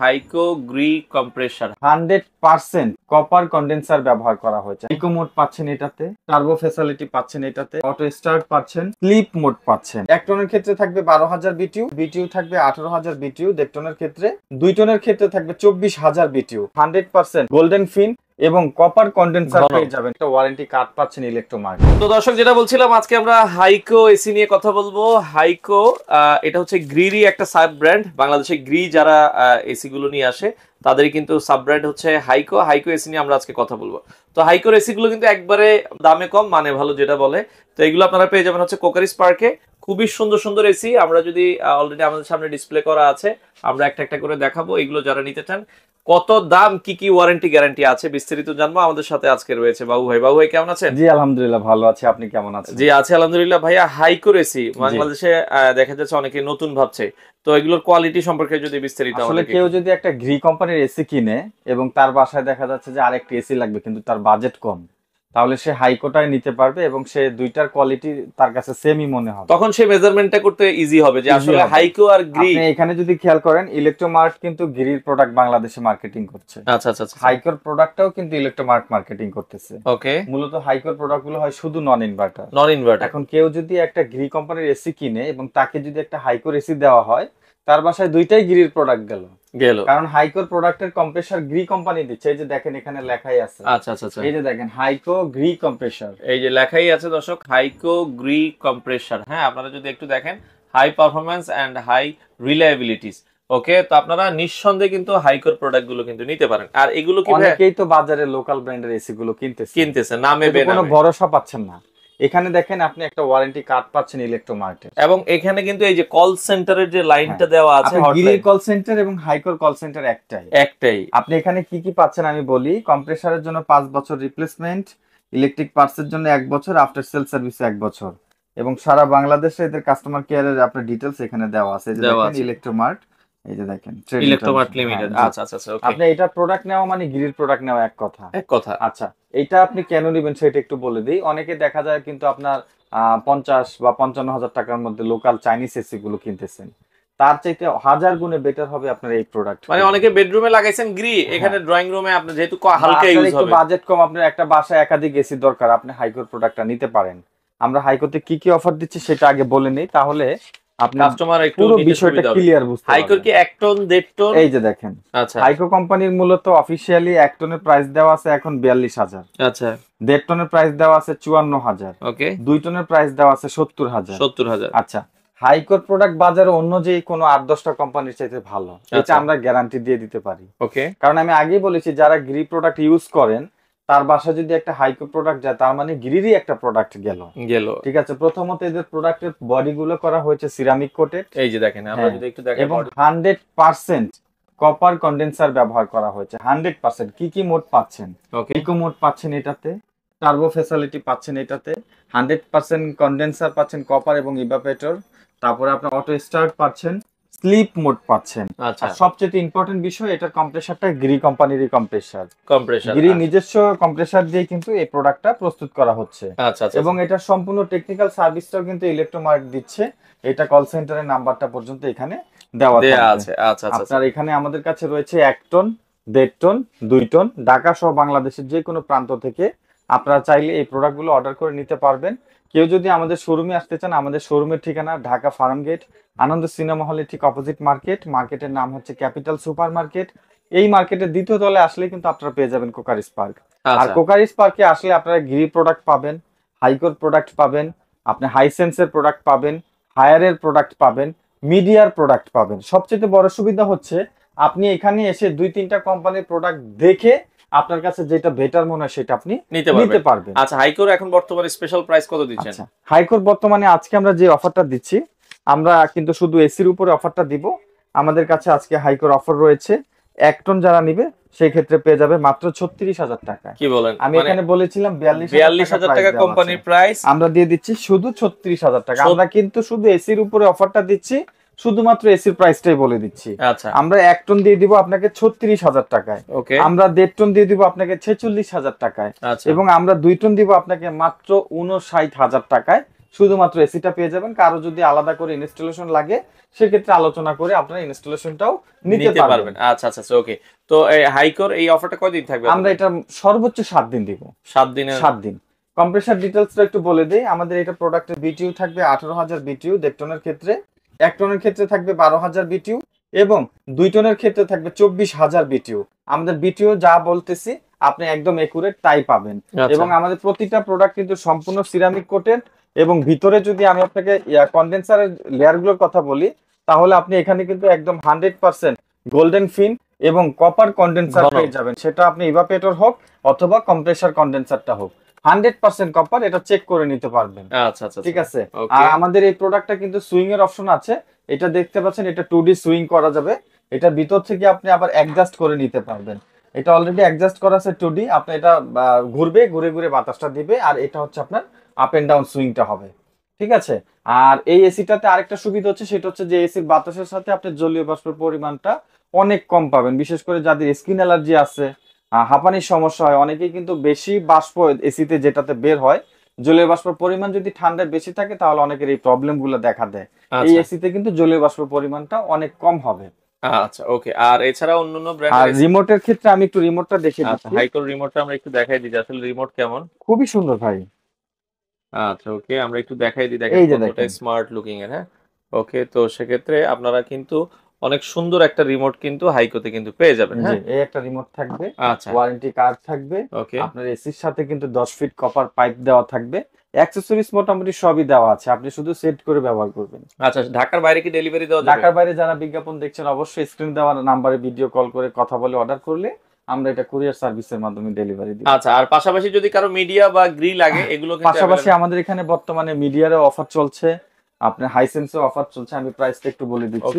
থাইকো Gree compressor hundred percent copper condenser ব্যবহার করা হয়েছে ইকো মোড পাচ্ছেন এটাতে টার্বো ফেসিলিটি পাচ্ছেন এটাতে অটো স্টার্ট পাচ্ছেন স্লিপ মোড পাচ্ছেন এক টনের ক্ষেত্রে থাকবে বারো হাজার বিটিউ বিটিউ থাকবে আঠারো হাজার বিটিউ দেড় টনের ক্ষেত্রে দুই টনের ক্ষেত্রে থাকবে চব্বিশ হাজার BTU hundred percent golden fin এবং কপার কন্ডেন্সার পেয়ে যাবেন একটা ওয়ারেন্টি কার্ড পাচ্ছেন ইলেকট্রোমার্ক তো দর্শক যেটা বলছিলাম আজকে আমরা হাইকো এসি নিয়ে কথা বলবো হাইকো এটা হচ্ছে গ্রিরই একটা সাব ব্র্যান্ড বাংলাদেশে গ্রি যারা এসি গুলো নিয়ে আসে তাদের কিন্তু সাব ব্র্যান্ড হচ্ছে হাইকো হাইকো এসি নিয়ে আমরা আজকে কথা বলবো তো হাইকোর গুলো কিন্তু একবারে দামে কম মানে ভালো যেটা বলে তো এগুলো আপনারা পেয়ে যাবেন হচ্ছে কোকারিস পার্কে খুবই সুন্দর সুন্দর এসি আমরা যদি অলরেডি আমাদের সামনে ডিসপ্লে করা আছে আমরা একটা একটা করে দেখাবো এগুলো যারা নিতে চান কত দাম কি কি ওয়ারেন্টি গ্যারান্টি আছে বিস্তারিত জানবো আমাদের সাথে আজকে রয়েছে বাবু ভাই বাবু ভাই কেমন আছেন জি আলহামদুলিল্লাহ ভালো আছি আপনি কেমন আছেন জি আছে আলহামদুলিল্লাহ ভাইয়া হাই করেছি বাংলাদেশে দেখা যাচ্ছে অনেকে নতুন ভাবছে তো এগুলোর কোয়ালিটি সম্পর্কে যদি বিস্তারিত আসলে কেউ যদি একটা গ্রি কোম্পানির এসি কিনে এবং তার বাসায় দেখা যাচ্ছে যে আরেকটি এসি লাগবে কিন্তু তার বাজেট কম তাহলে সে হাইকোটায় নিতে পারবে এবং সে দুইটার কোয়ালিটি তার কাছে সেমই মনে হবে তখন সে মেজারমেন্টটা করতে ইজি হবে যে আসলে হাইকো আর গ্রি এখানে যদি খেয়াল করেন ইলেকট্রোমার্ট কিন্তু গ্রির প্রোডাক্ট বাংলাদেশে মার্কেটিং করছে আচ্ছা আচ্ছা হাইকোর আচ্ছা। প্রোডাক্টটাও কিন্তু ইলেকট্রোমার্ট মার্কেটিং করতেছে ওকে মূলত হাইকোর প্রোডাক্টগুলো হয় শুধু নন ইনভার্টার নন ইনভার্টার এখন কেউ যদি একটা গ্রি কোম্পানির এসি কিনে এবং তাকে যদি একটা হাইকোর এসি দেওয়া হয় তার বাসায় দুইটাই গ্রির প্রোডাক্ট গেল গেল কারণ হাইকোর প্রোডাক্টের কম্প্রেসার গ্রি কোম্পানি দিচ্ছে এই যে দেখেন এখানে লেখাই আছে আচ্ছা আচ্ছা, আচ্ছা। এই যে দেখেন হাইকো গ্রি কম্প্রেসার এই যে লেখাই আছে দর্শক হাইকো গ্রি কম্প্রেসার হ্যাঁ আপনারা যদি একটু দেখেন high performance and high reliabilities okay তো আপনারা নিঃসন্দেহে কিন্তু হাইকোর প্রোডাক্ট গুলো কিন্তু নিতে পারেন আর এগুলো কি অনেকেই তো বাজারে লোকাল ব্র্যান্ডের এসি গুলো কিনতেছে কিনতেছে নামে কোনো ভরসা পাচ্ছেন না এখানে দেখেন আপনি একটা ওয়ারেন্টি কার্ড পাচ্ছেন ইলেকট্রোমার্টে এবং এখানে কিন্তু এই যে কল সেন্টারের যে লাইনটা হ্যাঁ। দেওয়া আছে গিরি কল সেন্টার এবং হাইকোর কল সেন্টার একটাই একটাই আপনি এখানে কি কি পাচ্ছেন আমি বলি কম্প্রেসারের জন্য পাঁচ বছর রিপ্লেসমেন্ট ইলেকট্রিক পার্টসের জন্য এক বছর আফটার সেল সার্ভিস এক বছর এবং সারা বাংলাদেশে এদের কাস্টমার কেয়ারের আপনার ডিটেলস এখানে দেওয়া আছে ইলেকট্রোমার্ট এই যে দেখেন ইলেকট্রোমার্ট হ্যাঁ। লিমিটেড আচ্ছা আচ্ছা আচ্ছা আপনি এটা প্রোডাক্ট নেওয়া মানে গিরির প্রোডাক্ট নেওয়া এক কথা এক কথা আচ্ছা এটা আপনি কেন নেবেন সেটা একটু বলে দিই অনেকে দেখা যায় কিন্তু আপনার পঞ্চাশ বা পঞ্চান্ন হাজার টাকার মধ্যে লোকাল চাইনিজ এসি গুলো কিনতেছেন তার চাইতে হাজার গুণে বেটার হবে আপনার এই প্রোডাক্ট মানে অনেকে বেডরুমে লাগাইছেন গ্রি হ্যাঁ। এখানে ড্রয়িং রুমে আপনি যেহেতু হালকা ইউজ হবে বাজেট কম আপনার একটা বাসায় একাধিক এসি দরকার আপনি হাইকোর প্রোডাক্টটা নিতে পারেন আমরা হাইকোর্টে কি কি অফার দিচ্ছি সেটা আগে বলে নিই তাহলে হাইকোর আচ্ছা। মূলত প্রাইস দেওয়া আছে এখন টনের প্রাইস আচ্ছা। দেওয়া আছে টনের প্রাইস দেওয়া আছে আচ্ছা প্রোডাক্ট বাজারে অন্য যে কোনো আট দশটা কোম্পানির চাইতে ভালো আচ্ছা। আমরা গ্যারান্টি দিয়ে দিতে পারি ওকে কারণ আমি আগেই বলেছি যারা গ্রি প্রোডাক্ট ইউজ করেন তার বাসা যদি একটা হাইকো প্রোডাক্ট যায় তার মানে গিরিরই একটা প্রোডাক্ট গেল গেল ঠিক আছে প্রথমত এদের প্রোডাক্টের বডি গুলো করা হয়েছে সিরামিক কোটেড এই যে দেখেন আমরা হ্যাঁ। যদি একটু দেখেন এবং হান্ড্রেড পার্সেন্ট কপার কন্ডেন্সার ব্যবহার করা হয়েছে হান্ড্রেড পার্সেন্ট কি কি মোড পাচ্ছেন ইকো মোড পাচ্ছেন এটাতে টার্বো ফেসালিটি পাচ্ছেন এটাতে হান্ড্রেড পার্সেন্ট কন্ডেন্সার পাচ্ছেন কপার এবং ইভাপেটর তারপরে আপনার অটো স্টার্ট পাচ্ছেন স্লিপ মোড পাচ্ছেন আচ্ছা। আর সবচেয়ে ইম্পর্টেন্ট বিষয় এটার কম্প্রেসারটা গ্রি কোম্পানির কম্প্রেসার কম্প্রেসার গ্রি নিজস্ব কম্প্রেসার দিয়ে কিন্তু এই প্রোডাক্টটা প্রস্তুত করা হচ্ছে আচ্ছা, আচ্ছা, এবং এটা সম্পূর্ণ টেকনিক্যাল সার্ভিসটাও কিন্তু ইলেকট্রোমার্ক দিচ্ছে এটা কল সেন্টারের নাম্বারটা পর্যন্ত এখানে দেওয়া আছে আচ্ছা আপনার এখানে আমাদের কাছে রয়েছে এক টন দেড় টন দুই টন ঢাকা সহ বাংলাদেশের যে কোনো প্রান্ত থেকে আপনারা চাইলে এই প্রোডাক্টগুলো অর্ডার করে নিতে পারবেন কেউ যদি আমাদের শোরুমে আসতে চান আমাদের শোরুমের ঠিকানা Dhaka Farm Gate Ananda cinema হলের ঠিক অপোজিট মার্কেট মার্কেটের নাম হচ্ছে ক্যাপিটাল সুপার মার্কেট এই মার্কেটের দ্বিতীয় তলে আসলে কিন্তু আপনারা পেয়ে যাবেন কোকারিস পার্ক আর আচ্ছা। কোকারিস পার্কে আসলে আপনারা গিরি প্রোডাক্ট পাবেন হাইকোর প্রোডাক্ট পাবেন আপনি হাইসেন্সের প্রোডাক্ট পাবেন হায়ারের প্রোডাক্ট পাবেন মিডিয়ার প্রোডাক্ট পাবেন সবচেয়ে বড় সুবিধা হচ্ছে আপনি এখানে এসে দুই তিনটা কোম্পানির প্রোডাক্ট দেখে আপনার কাছে যেটা বেটার মনে হয় সেটা আপনি নিতে পারবেন আচ্ছা হাইকোর এখন বর্তমানে স্পেশাল প্রাইস কত দিচ্ছেন আচ্ছা, হাইকোর বর্তমানে আজকে আমরা যে অফারটা দিচ্ছি আমরা কিন্তু শুধু এসির উপরে অফারটা দিব আমাদের কাছে আজকে হাইকোর অফার রয়েছে এক টন যারা নিবে সেই ক্ষেত্রে পেয়ে যাবে মাত্র ছত্রিশ হাজার টাকা কি বলেন আমি মানে এখানে বলেছিলাম বিয়াল্লিশ হাজার টাকা কোম্পানির প্রাইস আমরা দিয়ে দিচ্ছি শুধু ছত্রিশ হাজার টাকা আমরা কিন্তু শুধু এসির উপরে অফারটা দিচ্ছি শুধুমাত্র এসির প্রাইসটাই বলে দিচ্ছি আচ্ছা আমরা এক টন দিয়ে দিব আপনাকে ছত্রিশ হাজার টাকায় ওকে আমরা দেড় টন দিয়ে দিব আপনাকে ছেচল্লিশ হাজার টাকায় আচ্ছা। এবং আমরা দুই টন দিব আপনাকে মাত্র উনষাট হাজার টাকায় শুধুমাত্র এসিটা পেয়ে যাবেন কারো যদি আলাদা করে ইনস্টলেশন লাগে সেক্ষেত্রে আলোচনা করে আপনারা ইনস্টলেশনটাও নিতে পারবেন আচ্ছা আচ্ছা ওকে আচ্ছা, তো হাইকোর এই অফারটা কয়দিন থাকবে আমরা এটা সর্বোচ্চ সাত দিন দিব সাত দিনে সাত দিন কম্প্রেসার ডিটেলসটা একটু বলে দেই আমাদের এটা প্রোডাক্টের বিটিউ থাকবে আঠারো হাজার বিটিউ টনের ক্ষেত্রে এক টনের ক্ষেত্রে থাকবে বারো হাজার বিটিউ এবং দুই টনের ক্ষেত্রে থাকবে চব্বিশ হাজার বিটিউ আমাদের বিটিও যা বলতেছি আপনি একদম একুরে তাই পাবেন আচ্ছা। এবং আমাদের প্রতিটা প্রোডাক্ট কিন্তু সম্পূর্ণ সিরামিক কোটের এবং ভিতরে যদি আমি আপনাকে কন্ডেন্সারের লেয়ারগুলোর কথা বলি তাহলে আপনি এখানে কিন্তু একদম হান্ড্রেড পার্সেন্ট গোল্ডেন ফিন এবং কপার কন্ডেন্সার পেয়ে যাবেন সেটা আপনি ইভাপেটর হোক অথবা কম্প্রেসার কন্ডেন্সারটা হোক আচ্ছা, আচ্ছা, আচ্ছা। আমাদের এই কিন্তু এর অপশন আছে এটা দেখতে পাচ্ছেন এটা সুইং করা যাবে ভিতর থেকে আপনি আবার নিতে পারবেন এটা করা আছে আপনি এটা ঘুরবে ঘুরে ঘুরে বাতাসটা দিবে আর এটা হচ্ছে আপনার আপ এন্ড ডাউন সুইংটা হবে ঠিক আছে আর এই এসিটাতে আরেকটা সুবিধা হচ্ছে সেটা হচ্ছে যে এসির বাতাসের সাথে আপনি জলীয় বাষ্পের পরিমাণটা অনেক কম পাবেন বিশেষ করে যাদের স্কিন অ্যালার্জি আছে হাঁপানির সমস্যা হয় অনেকেই কিন্তু বেশি বাষ্প এসিতে যেটাতে বের হয় জলীয় বাষ্পের পরিমাণ যদি ঠান্ডায় বেশি থাকে তাহলে অনেকের এই প্রবলেম গুলো দেখা দেয় এই আচ্ছা। এসিতে কিন্তু জলীয় বাষ্পের পরিমাণটা অনেক কম হবে আচ্ছা ওকে আর এছাড়া অন্য ব্র্যান্ড আর রিমোটের ক্ষেত্রে আমি একটু রিমোটটা দেখে আচ্ছা, দিচ্ছি হাইকোর রিমোটটা আমরা একটু দেখাই দিই আসলে রিমোট কেমন খুবই সুন্দর ভাই আচ্ছা ওকে আমরা একটু দেখাই দিই দেখেন স্মার্ট লুকিং এর হ্যাঁ ওকে তো সেক্ষেত্রে আপনারা কিন্তু অনেক সুন্দর একটা রিমোট কিন্তু হাইকোতে কিন্তু পেয়ে যাবেন হ্যাঁ এই একটা রিমোট থাকবে আচ্ছা ওয়ারেন্টি কার্ড থাকবে ওকে আপনার এসির সাথে কিন্তু 10 ফিট কপার পাইপ দেওয়া থাকবে অ্যাকসেসরিজ মোটামুটি সবই দেওয়া আছে আপনি শুধু সেট করে ব্যবহার করবেন আচ্ছা ঢাকার বাইরে কি ডেলিভারি দেওয়া যাবে ঢাকার বাইরে যারা বিজ্ঞাপন দেখছেন অবশ্যই স্ক্রিন দেওয়া নম্বরে ভিডিও কল করে কথা বলে অর্ডার করলে আমরা এটা কুরিয়ার সার্ভিসের মাধ্যমে ডেলিভারি দিই আচ্ছা আর পাশাপাশি যদি কারো মিডিয়া বা গ্রিল লাগে এগুলো পাশাপাশি আমাদের এখানে বর্তমানে মিডিয়ার অফার চলছে আপনার হাইসেন্সে অফার চলছে আমি প্রাইসটা একটু বলে দিচ্ছি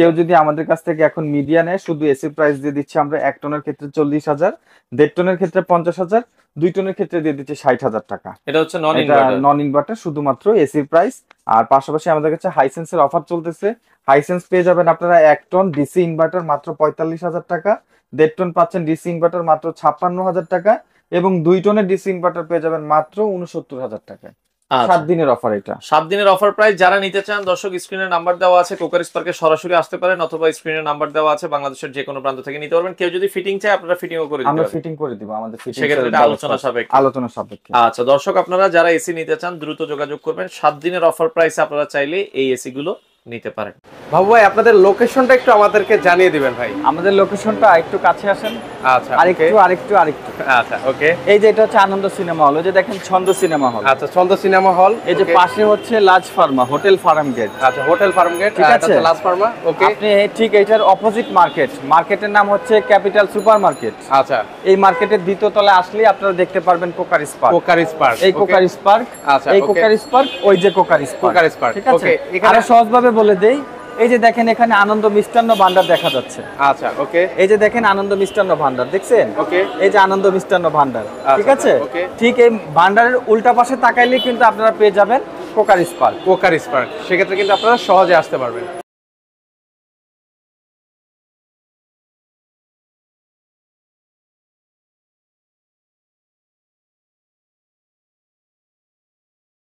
কেউ যদি আমাদের কাছ থেকে এখন মিডিয়া নেয় শুধু এসি প্রাইস দিয়ে দিচ্ছি আমরা এক টনের ক্ষেত্রে চল্লিশ হাজার দেড় টনের ক্ষেত্রে পঞ্চাশ হাজার দুই টনের ক্ষেত্রে দিয়ে দিচ্ছে ষাট হাজার টাকা এটা হচ্ছে নন ইনভার্টার নন ইনভার্টার শুধুমাত্র এসি প্রাইস আর পাশাপাশি আমাদের কাছে হাইসেন্সের অফার চলতেছে হাইসেন্স পেয়ে যাবেন আপনারা এক টন ডিসি ইনভার্টার মাত্র পঁয়তাল্লিশ হাজার টাকা দেড় টন পাচ্ছেন ডিসি ইনভার্টার মাত্র ছাপ্পান্ন হাজার টাকা এবং দুই টনের ডিসি ইনভার্টার পেয়ে যাবেন মাত্র উনসত্তর হাজার টাকা আচ্ছা। সাত দিনের অফার এটা সাত দিনের অফার প্রাইস যারা নিতে চান দর্শক স্ক্রিনে নাম্বার দেওয়া আছে কোকার স্পার্কে সরাসরি আসতে পারেন অথবা স্ক্রিনে নাম্বার দেওয়া আছে বাংলাদেশের যে কোনো প্রান্ত থেকে নিতে পারবেন কেউ যদি ফিটিং চায় আপনারা ফিটিংও করে আমরা ফিটিং করে দিব আমাদের সেক্ষেত্রে আলোচনা সাপেক্ষে আলোচনা সাপেক্ষে আচ্ছা দর্শক আপনারা যারা এসি নিতে চান দ্রুত যোগাযোগ করবেন সাত দিনের অফার প্রাইস আপনারা চাইলে এই এসি গুলো নিতে পারেন বাবু ভাই আপনাদের লোকেশনটা একটু আমাদেরকে জানিয়ে দিবেন ভাই আমাদের লোকেশনটা একটু কাছে আসেন আচ্ছা আরেকটু আরেকটু আরেকটু আচ্ছা ওকে এই যে এটা হচ্ছে আনন্দ সিনেমা হল ওই যে দেখেন ছন্দ সিনেমা হল আচ্ছা ছন্দ সিনেমা হল এই যে পাশে হচ্ছে Lazz Pharma hotel Farm Gate আচ্ছা হোটেল ফার্ম গেট ঠিক আছে লাজ ফার্মা ওকে আপনি ঠিক এটার অপোজিট মার্কেট মার্কেটের নাম হচ্ছে ক্যাপিটাল সুপার মার্কেট আচ্ছা এই মার্কেটের দ্বিতীয় তলায় আসলে আপনারা দেখতে পারবেন কোকারিস পার্ক কোকারিস পার্ক এই কোকারিস পার্ক আচ্ছা এই কোকারিস পার্ক ওই যে কোকারিস কোকারিস পার্ক ঠিক আছে এখানে সহজভাবে বলে দেই এই যে দেখেন এখানে আনন্দ মিষ্টান্ন ভান্ডার দেখা যাচ্ছে আচ্ছা ওকে এই যে দেখেন আনন্দ মিষ্টান্ন ভান্ডার দেখছেন ওকে এই যে আনন্দ মিষ্টান্ন ভান্ডার আচ্ছা, ঠিক আছে ঠিক এই ভান্ডারের উল্টা পাশে তাকাইলে কিন্তু আপনারা পেয়ে যাবেন কোকার স্পার্ক কোকার স্পার্ক সেক্ষেত্রে কিন্তু আপনারা সহজে আসতে পারবেন